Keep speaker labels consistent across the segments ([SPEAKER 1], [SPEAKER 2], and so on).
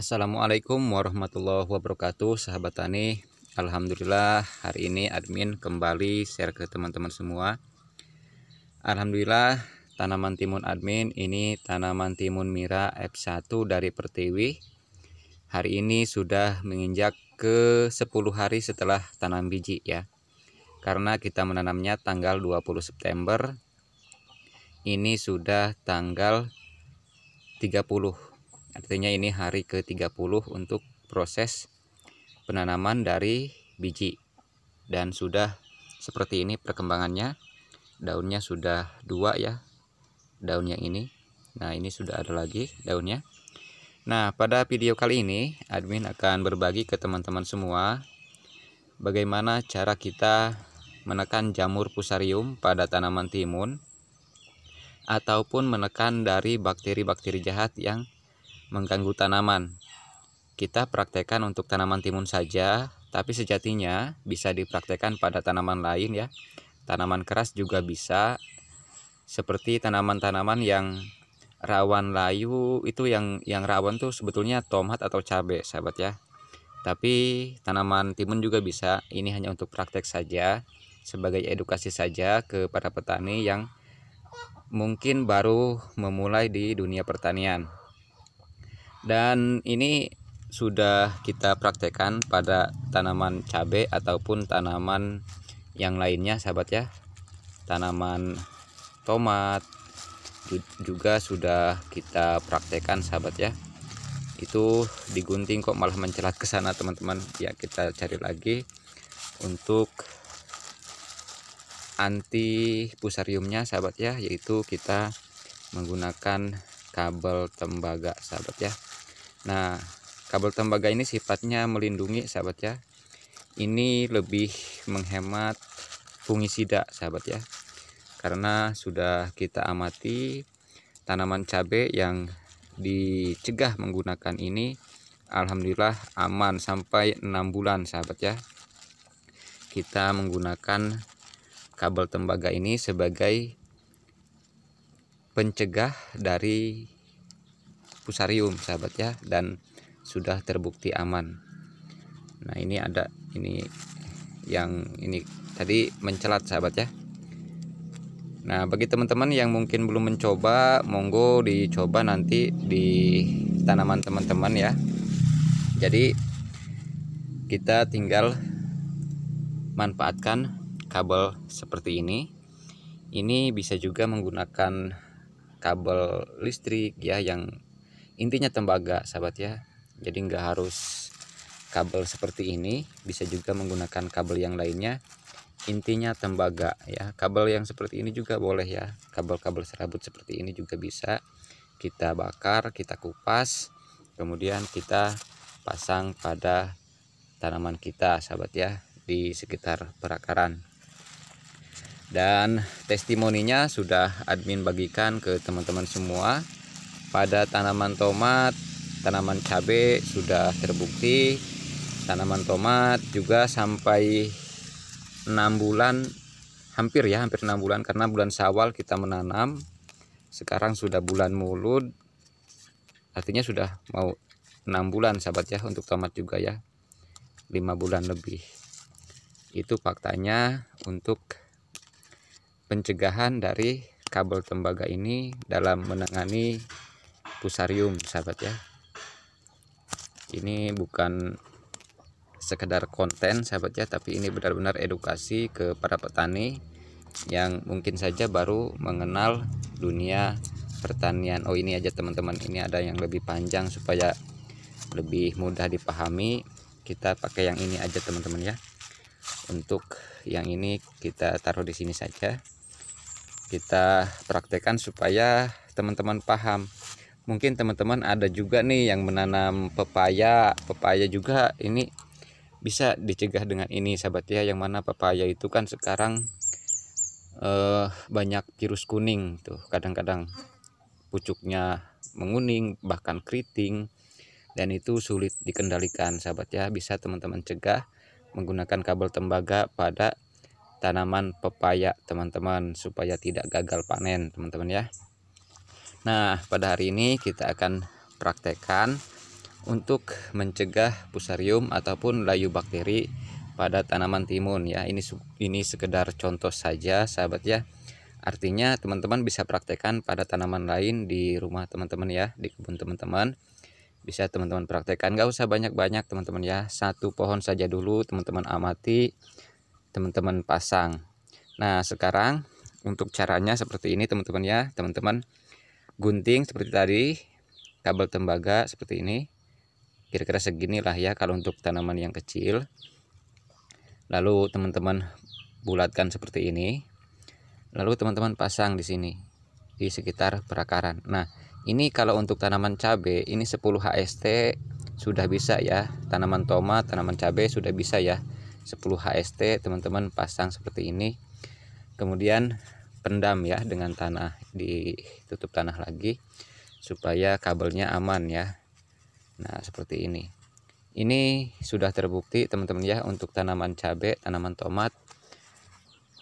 [SPEAKER 1] Assalamualaikum warahmatullahi wabarakatuh sahabat tani Alhamdulillah hari ini admin kembali share ke teman-teman semua Alhamdulillah tanaman timun admin ini tanaman timun mira F1 dari Pertiwi Hari ini sudah menginjak ke 10 hari setelah tanam biji ya Karena kita menanamnya tanggal 20 September Ini sudah tanggal 30 Artinya ini hari ke-30 untuk proses penanaman dari biji. Dan sudah seperti ini perkembangannya. Daunnya sudah dua ya. Daun yang ini. Nah, ini sudah ada lagi daunnya. Nah, pada video kali ini admin akan berbagi ke teman-teman semua bagaimana cara kita menekan jamur pusarium pada tanaman timun ataupun menekan dari bakteri-bakteri jahat yang mengganggu tanaman. Kita praktekkan untuk tanaman timun saja, tapi sejatinya bisa dipraktekkan pada tanaman lain ya. Tanaman keras juga bisa, seperti tanaman-tanaman yang rawan layu itu yang yang rawan tuh sebetulnya tomat atau cabai sahabat ya tapi tanaman timun juga bisa ini hanya untuk praktek saja sebagai edukasi saja kepada petani yang mungkin baru memulai di dunia pertanian dan ini sudah kita praktekkan pada tanaman cabai ataupun tanaman yang lainnya sahabat ya tanaman tomat juga sudah kita praktekkan sahabat ya itu digunting kok malah mencelat ke sana teman-teman ya kita cari lagi untuk anti pusariumnya sahabat ya yaitu kita menggunakan kabel tembaga sahabat ya Nah, kabel tembaga ini sifatnya melindungi sahabat ya. Ini lebih menghemat fungisida sahabat ya. Karena sudah kita amati tanaman cabai yang dicegah menggunakan ini Alhamdulillah aman sampai 6 bulan sahabat ya kita menggunakan kabel tembaga ini sebagai pencegah dari fusarium sahabat ya dan sudah terbukti aman nah ini ada ini yang ini tadi mencelat sahabat ya nah bagi teman-teman yang mungkin belum mencoba monggo dicoba nanti di tanaman teman-teman ya jadi kita tinggal manfaatkan kabel seperti ini ini bisa juga menggunakan kabel listrik ya yang intinya tembaga sahabat ya jadi nggak harus kabel seperti ini bisa juga menggunakan kabel yang lainnya intinya tembaga ya kabel yang seperti ini juga boleh ya kabel-kabel serabut seperti ini juga bisa kita bakar kita kupas kemudian kita pasang pada tanaman kita sahabat ya di sekitar perakaran dan testimoninya sudah admin bagikan ke teman-teman semua pada tanaman tomat tanaman cabai sudah terbukti tanaman tomat juga sampai 6 bulan hampir ya hampir 6 bulan karena bulan sawal kita menanam sekarang sudah bulan mulut artinya sudah mau 6 bulan sahabat ya untuk tomat juga ya 5 bulan lebih itu faktanya untuk pencegahan dari kabel tembaga ini dalam menangani pusarium sahabat ya ini bukan sekedar konten sahabat ya tapi ini benar-benar edukasi ke para petani yang mungkin saja baru mengenal dunia pertanian oh ini aja teman-teman ini ada yang lebih panjang supaya lebih mudah dipahami kita pakai yang ini aja teman-teman ya untuk yang ini kita taruh di sini saja kita praktekkan supaya teman-teman paham mungkin teman-teman ada juga nih yang menanam pepaya pepaya juga ini bisa dicegah dengan ini sahabat ya yang mana pepaya itu kan sekarang eh, banyak virus kuning tuh kadang-kadang pucuknya menguning bahkan keriting dan itu sulit dikendalikan sahabat ya bisa teman-teman cegah menggunakan kabel tembaga pada tanaman pepaya teman-teman supaya tidak gagal panen teman-teman ya Nah, pada hari ini kita akan praktekkan untuk mencegah pusarium ataupun layu bakteri pada tanaman timun ya. Ini ini sekedar contoh saja, sahabat ya. Artinya teman-teman bisa praktekkan pada tanaman lain di rumah teman-teman ya, di kebun teman-teman. Bisa teman-teman praktekkan, gak usah banyak-banyak teman-teman ya. Satu pohon saja dulu teman-teman amati, teman-teman pasang. Nah, sekarang untuk caranya seperti ini teman-teman ya, teman-teman gunting seperti tadi kabel tembaga seperti ini kira-kira seginilah ya kalau untuk tanaman yang kecil lalu teman-teman bulatkan seperti ini lalu teman-teman pasang di sini di sekitar perakaran nah ini kalau untuk tanaman cabai ini 10 HST sudah bisa ya tanaman tomat tanaman cabai sudah bisa ya 10 HST teman-teman pasang seperti ini kemudian pendam ya dengan tanah ditutup tanah lagi supaya kabelnya aman ya nah seperti ini ini sudah terbukti teman-teman ya untuk tanaman cabe tanaman tomat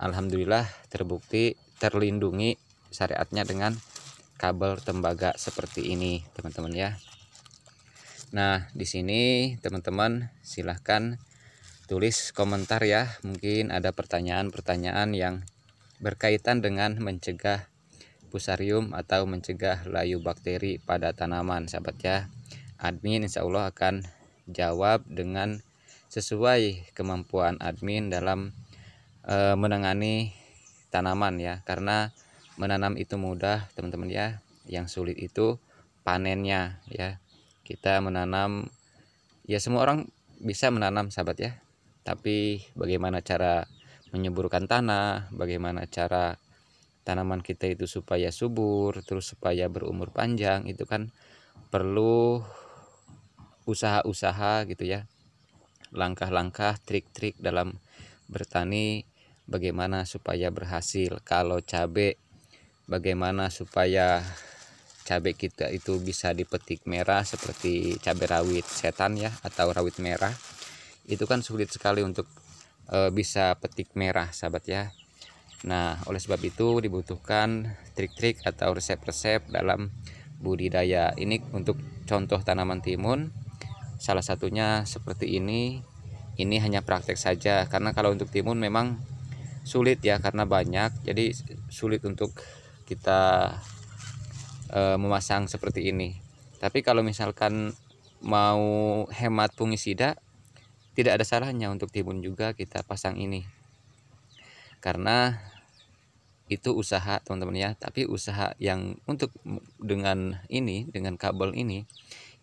[SPEAKER 1] Alhamdulillah terbukti terlindungi syariatnya dengan kabel tembaga seperti ini teman-teman ya Nah di sini teman-teman silahkan tulis komentar ya mungkin ada pertanyaan-pertanyaan yang berkaitan dengan mencegah pusarium atau mencegah layu bakteri pada tanaman sahabat ya admin insya Allah akan jawab dengan sesuai kemampuan admin dalam e, menangani tanaman ya karena menanam itu mudah teman-teman ya yang sulit itu panennya ya kita menanam ya semua orang bisa menanam sahabat ya tapi bagaimana cara menyuburkan tanah, bagaimana cara tanaman kita itu supaya subur, terus supaya berumur panjang itu kan perlu usaha-usaha gitu ya. Langkah-langkah, trik-trik dalam bertani bagaimana supaya berhasil. Kalau cabe bagaimana supaya cabe kita itu bisa dipetik merah seperti cabe rawit setan ya atau rawit merah. Itu kan sulit sekali untuk e, bisa petik merah sahabat ya Nah oleh sebab itu dibutuhkan trik-trik atau resep-resep dalam budidaya ini untuk contoh tanaman timun salah satunya seperti ini ini hanya praktek saja karena kalau untuk timun memang sulit ya karena banyak jadi sulit untuk kita e, memasang seperti ini tapi kalau misalkan mau hemat fungisida tidak ada salahnya untuk timun juga kita pasang ini karena itu usaha teman-teman ya tapi usaha yang untuk dengan ini dengan kabel ini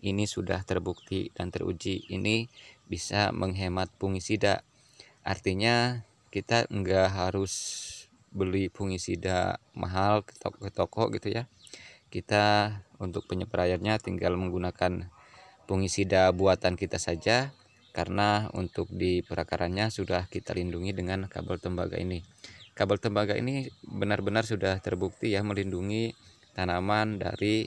[SPEAKER 1] ini sudah terbukti dan teruji ini bisa menghemat fungisida artinya kita nggak harus beli fungisida mahal ke toko, ke toko gitu ya kita untuk penyepraiannya tinggal menggunakan fungisida buatan kita saja karena untuk di perakarannya sudah kita lindungi dengan kabel tembaga ini. Kabel tembaga ini benar-benar sudah terbukti ya melindungi tanaman dari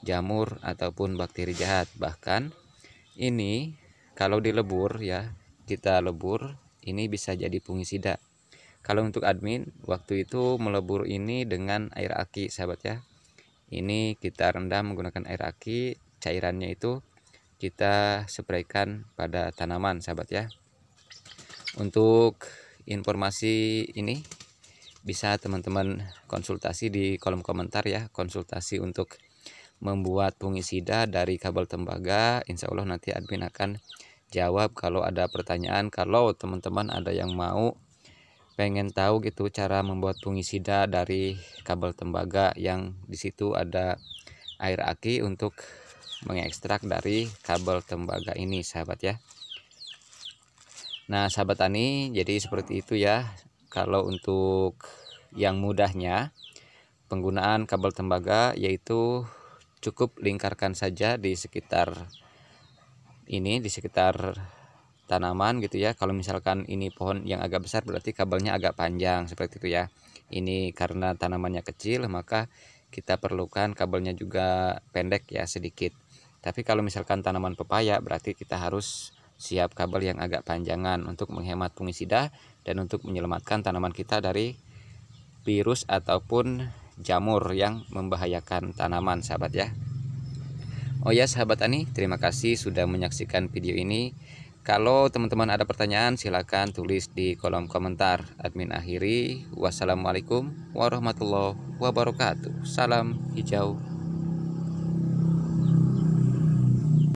[SPEAKER 1] jamur ataupun bakteri jahat. Bahkan ini kalau dilebur ya, kita lebur ini bisa jadi fungisida. Kalau untuk admin waktu itu melebur ini dengan air aki sahabat ya. Ini kita rendam menggunakan air aki, cairannya itu kita spraykan pada tanaman sahabat ya untuk informasi ini bisa teman-teman konsultasi di kolom komentar ya konsultasi untuk membuat fungisida dari kabel tembaga insya Allah nanti admin akan jawab kalau ada pertanyaan kalau teman-teman ada yang mau pengen tahu gitu cara membuat fungisida dari kabel tembaga yang disitu ada air aki untuk mengekstrak dari kabel tembaga ini sahabat ya nah sahabat tani jadi seperti itu ya kalau untuk yang mudahnya penggunaan kabel tembaga yaitu cukup lingkarkan saja di sekitar ini di sekitar tanaman gitu ya kalau misalkan ini pohon yang agak besar berarti kabelnya agak panjang seperti itu ya ini karena tanamannya kecil maka kita perlukan kabelnya juga pendek ya sedikit tapi kalau misalkan tanaman pepaya berarti kita harus siap kabel yang agak panjangan untuk menghemat fungisida dan untuk menyelamatkan tanaman kita dari virus ataupun jamur yang membahayakan tanaman sahabat ya. Oh ya sahabat Ani, terima kasih sudah menyaksikan video ini. Kalau teman-teman ada pertanyaan silahkan tulis di kolom komentar. Admin akhiri. Wassalamualaikum warahmatullahi wabarakatuh. Salam hijau.